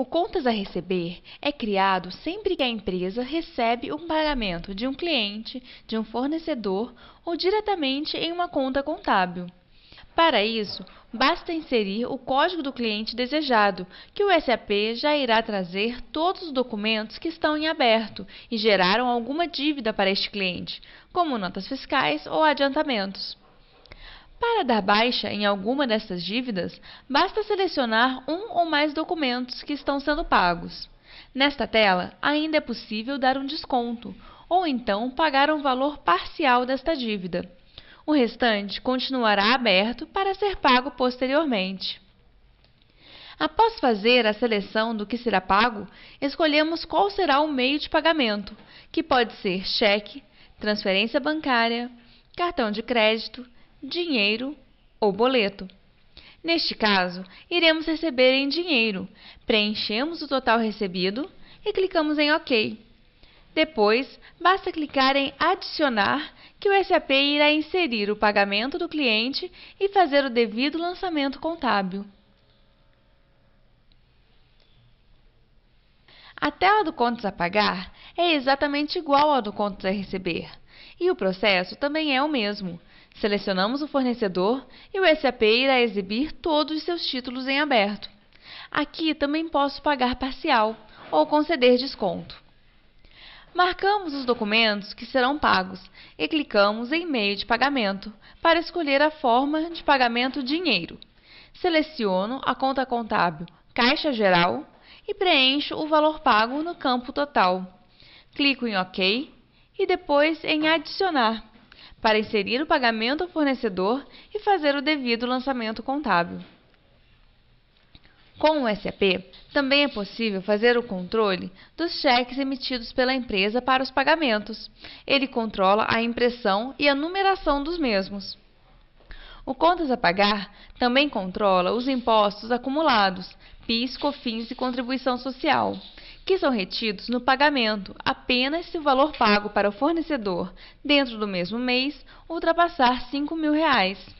O contas a receber é criado sempre que a empresa recebe um pagamento de um cliente, de um fornecedor ou diretamente em uma conta contábil. Para isso, basta inserir o código do cliente desejado, que o SAP já irá trazer todos os documentos que estão em aberto e geraram alguma dívida para este cliente, como notas fiscais ou adiantamentos. Para dar baixa em alguma dessas dívidas, basta selecionar um ou mais documentos que estão sendo pagos. Nesta tela, ainda é possível dar um desconto ou então pagar um valor parcial desta dívida. O restante continuará aberto para ser pago posteriormente. Após fazer a seleção do que será pago, escolhemos qual será o meio de pagamento, que pode ser cheque, transferência bancária, cartão de crédito, dinheiro ou boleto. Neste caso, iremos receber em dinheiro. Preenchemos o total recebido e clicamos em OK. Depois, basta clicar em Adicionar que o SAP irá inserir o pagamento do cliente e fazer o devido lançamento contábil. A tela do Contas a Pagar é exatamente igual à do Contas a Receber, e o processo também é o mesmo. Selecionamos o fornecedor e o SAP irá exibir todos os seus títulos em aberto. Aqui também posso pagar parcial ou conceder desconto. Marcamos os documentos que serão pagos e clicamos em Meio de Pagamento para escolher a forma de pagamento dinheiro. Seleciono a conta contábil Caixa Geral e preencho o valor pago no campo total. Clico em OK e depois em Adicionar para inserir o pagamento ao fornecedor e fazer o devido lançamento contábil. Com o SAP, também é possível fazer o controle dos cheques emitidos pela empresa para os pagamentos. Ele controla a impressão e a numeração dos mesmos. O Contas a Pagar também controla os impostos acumulados, PIS, COFINS e contribuição social, que são retidos no pagamento apenas se o valor pago para o fornecedor dentro do mesmo mês ultrapassar R$ 5.000.